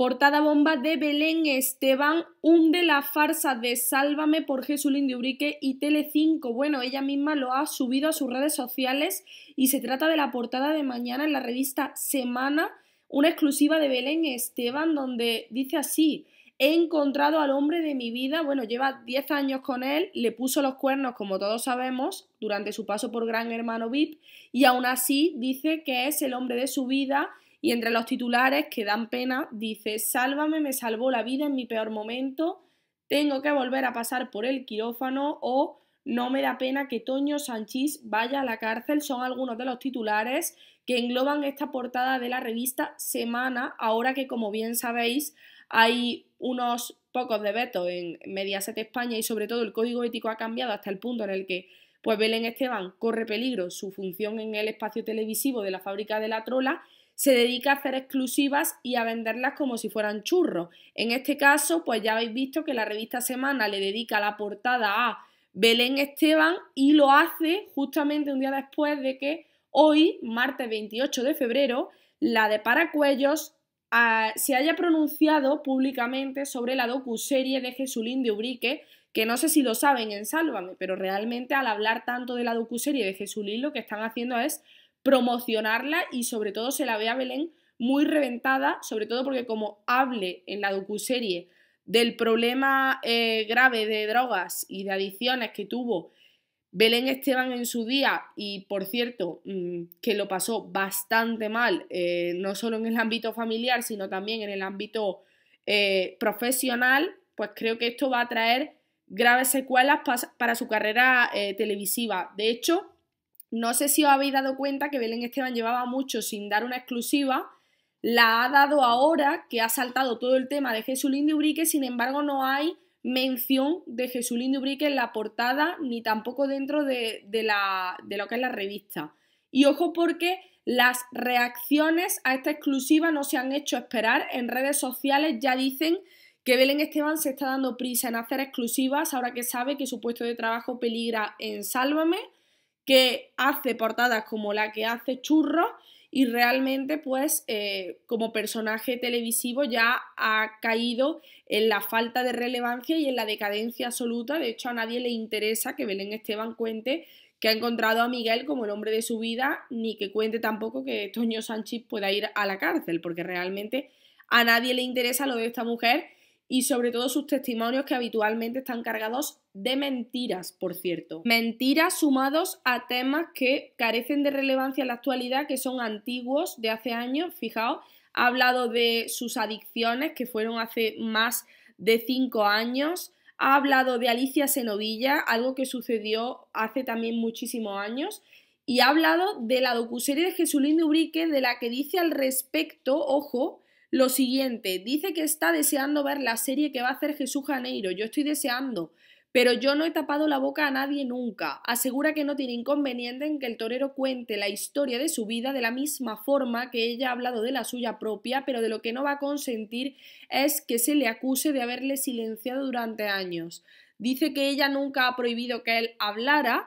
Portada bomba de Belén Esteban hunde la farsa de Sálvame por Jesulín de Urique y Telecinco. Bueno, ella misma lo ha subido a sus redes sociales y se trata de la portada de mañana en la revista Semana, una exclusiva de Belén Esteban donde dice así, he encontrado al hombre de mi vida, bueno, lleva 10 años con él, le puso los cuernos como todos sabemos durante su paso por Gran Hermano VIP y aún así dice que es el hombre de su vida y entre los titulares que dan pena, dice, sálvame, me salvó la vida en mi peor momento, tengo que volver a pasar por el quirófano o no me da pena que Toño Sánchez vaya a la cárcel, son algunos de los titulares que engloban esta portada de la revista Semana, ahora que como bien sabéis hay unos pocos de veto en Mediaset España y sobre todo el código ético ha cambiado hasta el punto en el que pues Belén Esteban corre peligro su función en el espacio televisivo de la fábrica de la trola se dedica a hacer exclusivas y a venderlas como si fueran churros. En este caso, pues ya habéis visto que la revista Semana le dedica la portada a Belén Esteban y lo hace justamente un día después de que hoy, martes 28 de febrero, la de Paracuellos ah, se haya pronunciado públicamente sobre la docuserie de Jesulín de Ubrique, que no sé si lo saben en Sálvame, pero realmente al hablar tanto de la docuserie de Jesulín lo que están haciendo es promocionarla y sobre todo se la ve a Belén muy reventada, sobre todo porque como hable en la docuserie del problema eh, grave de drogas y de adicciones que tuvo Belén Esteban en su día, y por cierto, mm, que lo pasó bastante mal, eh, no solo en el ámbito familiar, sino también en el ámbito eh, profesional, pues creo que esto va a traer graves secuelas para su carrera televisiva. De hecho, no sé si os habéis dado cuenta que Belén Esteban llevaba mucho sin dar una exclusiva, la ha dado ahora que ha saltado todo el tema de Jesulín de Ubrique, sin embargo no hay mención de Jesulín de Ubrique en la portada ni tampoco dentro de, de lo que es la revista. Y ojo porque las reacciones a esta exclusiva no se han hecho esperar. En redes sociales ya dicen que Belén Esteban se está dando prisa en hacer exclusivas ahora que sabe que su puesto de trabajo peligra en Sálvame que hace portadas como la que hace Churro y realmente pues eh, como personaje televisivo ya ha caído en la falta de relevancia y en la decadencia absoluta. De hecho a nadie le interesa que Belén Esteban cuente que ha encontrado a Miguel como el hombre de su vida, ni que cuente tampoco que Toño Sánchez pueda ir a la cárcel, porque realmente a nadie le interesa lo de esta mujer y sobre todo sus testimonios que habitualmente están cargados de mentiras, por cierto. Mentiras sumados a temas que carecen de relevancia en la actualidad, que son antiguos de hace años, fijaos, ha hablado de sus adicciones que fueron hace más de cinco años, ha hablado de Alicia Senovilla, algo que sucedió hace también muchísimos años, y ha hablado de la docuserie de Jesulín Ubrique, de la que dice al respecto, ojo, lo siguiente, dice que está deseando ver la serie que va a hacer Jesús Janeiro. Yo estoy deseando, pero yo no he tapado la boca a nadie nunca. Asegura que no tiene inconveniente en que el torero cuente la historia de su vida de la misma forma que ella ha hablado de la suya propia, pero de lo que no va a consentir es que se le acuse de haberle silenciado durante años. Dice que ella nunca ha prohibido que él hablara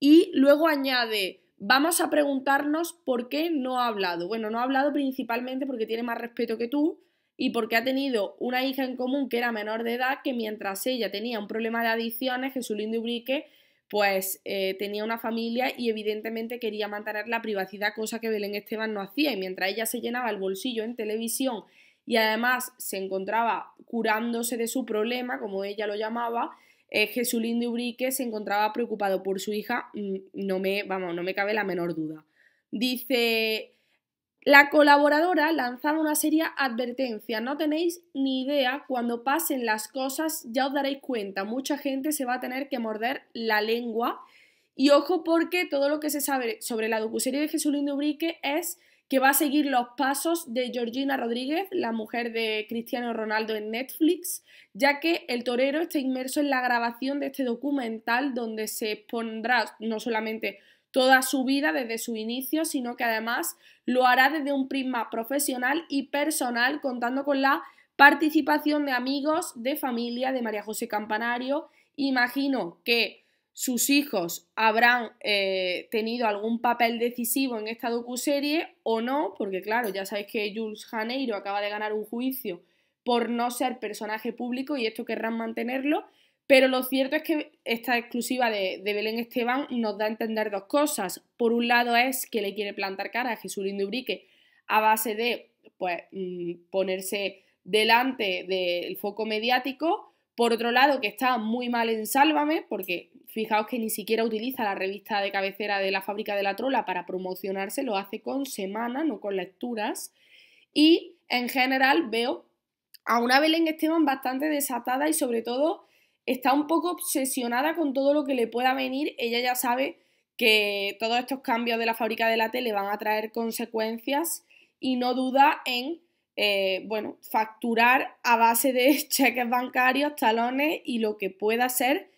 y luego añade Vamos a preguntarnos por qué no ha hablado. Bueno, no ha hablado principalmente porque tiene más respeto que tú y porque ha tenido una hija en común que era menor de edad, que mientras ella tenía un problema de adicciones, Jesulín de pues eh, tenía una familia y evidentemente quería mantener la privacidad, cosa que Belén Esteban no hacía. Y mientras ella se llenaba el bolsillo en televisión y además se encontraba curándose de su problema, como ella lo llamaba, eh, Jesulín de Ubrique se encontraba preocupado por su hija, mm, no me, vamos, no me cabe la menor duda. Dice, la colaboradora lanzaba una seria advertencia. No tenéis ni idea, cuando pasen las cosas ya os daréis cuenta. Mucha gente se va a tener que morder la lengua. Y ojo porque todo lo que se sabe sobre la docuserie de Jesulín de Ubrique es que va a seguir los pasos de Georgina Rodríguez, la mujer de Cristiano Ronaldo en Netflix, ya que el torero está inmerso en la grabación de este documental donde se expondrá no solamente toda su vida desde su inicio, sino que además lo hará desde un prisma profesional y personal, contando con la participación de amigos, de familia, de María José Campanario. Imagino que sus hijos habrán eh, tenido algún papel decisivo en esta docuserie o no, porque claro, ya sabéis que Jules Janeiro acaba de ganar un juicio por no ser personaje público y esto querrán mantenerlo, pero lo cierto es que esta exclusiva de, Belén Esteban nos da a entender dos cosas. Por un lado es que le quiere plantar cara a Jesús Lindubrique a base de pues, mm, ponerse delante del foco mediático, por otro lado que está muy mal en Sálvame, porque Fijaos que ni siquiera utiliza la revista de cabecera de la fábrica de la trola para promocionarse, lo hace con semanas, no con lecturas. Y en general veo a una Belén Esteban bastante desatada y sobre todo está un poco obsesionada con todo lo que le pueda venir. Ella ya sabe que todos estos cambios de la fábrica de la tele van a traer consecuencias y no duda en eh, bueno, facturar a base de cheques bancarios, talones y lo que pueda ser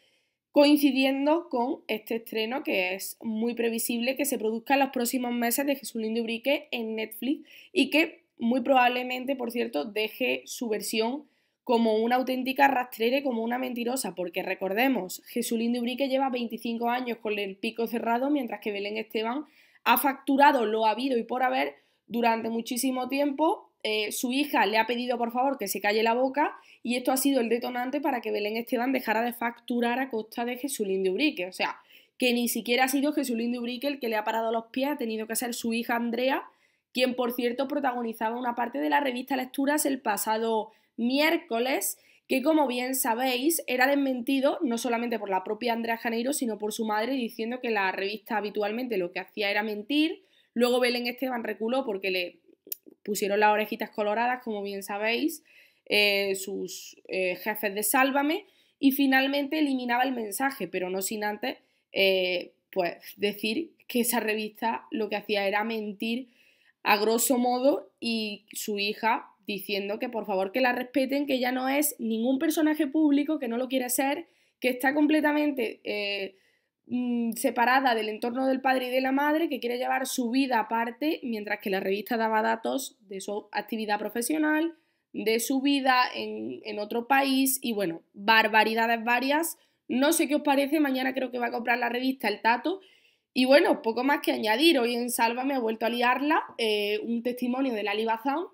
coincidiendo con este estreno que es muy previsible que se produzca en los próximos meses de Jesulín Lindo Ubrique en Netflix y que muy probablemente, por cierto, deje su versión como una auténtica rastrera y como una mentirosa, porque recordemos, de Ubrique lleva 25 años con el pico cerrado, mientras que Belén Esteban ha facturado lo habido y por haber durante muchísimo tiempo eh, su hija le ha pedido por favor que se calle la boca y esto ha sido el detonante para que Belén Esteban dejara de facturar a costa de Jesulín de Ubrique. O sea, que ni siquiera ha sido Jesulín de Ubrique el que le ha parado los pies, ha tenido que ser su hija Andrea, quien por cierto protagonizaba una parte de la revista Lecturas el pasado miércoles, que como bien sabéis era desmentido no solamente por la propia Andrea Janeiro, sino por su madre diciendo que la revista habitualmente lo que hacía era mentir. Luego Belén Esteban reculó porque le pusieron las orejitas coloradas, como bien sabéis, eh, sus eh, jefes de Sálvame, y finalmente eliminaba el mensaje, pero no sin antes eh, pues, decir que esa revista lo que hacía era mentir a grosso modo y su hija diciendo que por favor que la respeten, que ella no es ningún personaje público, que no lo quiere ser, que está completamente Mm, separada del entorno del padre y de la madre que quiere llevar su vida aparte, mientras que la revista daba datos de su actividad profesional, de su vida en, otro país y bueno, barbaridades varias. No sé qué os parece, mañana creo que va a comprar la revista El Tato. Y bueno, poco más que añadir, hoy en Salva me ha vuelto a liarla, eh, un testimonio de la Bazán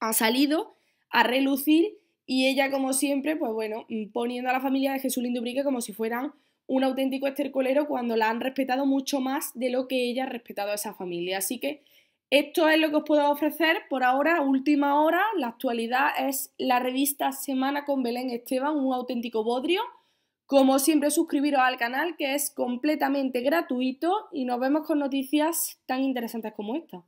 ha salido a relucir y ella como siempre, pues bueno, mm, poniendo a la familia de Jesús Lindubrique como si fueran un auténtico estercolero cuando la han respetado mucho más de lo que ella ha respetado a esa familia. Así que esto es lo que os puedo ofrecer por ahora, última hora. La actualidad es la revista Semana con Belén Esteban, un auténtico bodrio. Como siempre, suscribiros al canal que es completamente gratuito y nos vemos con noticias tan interesantes como esta.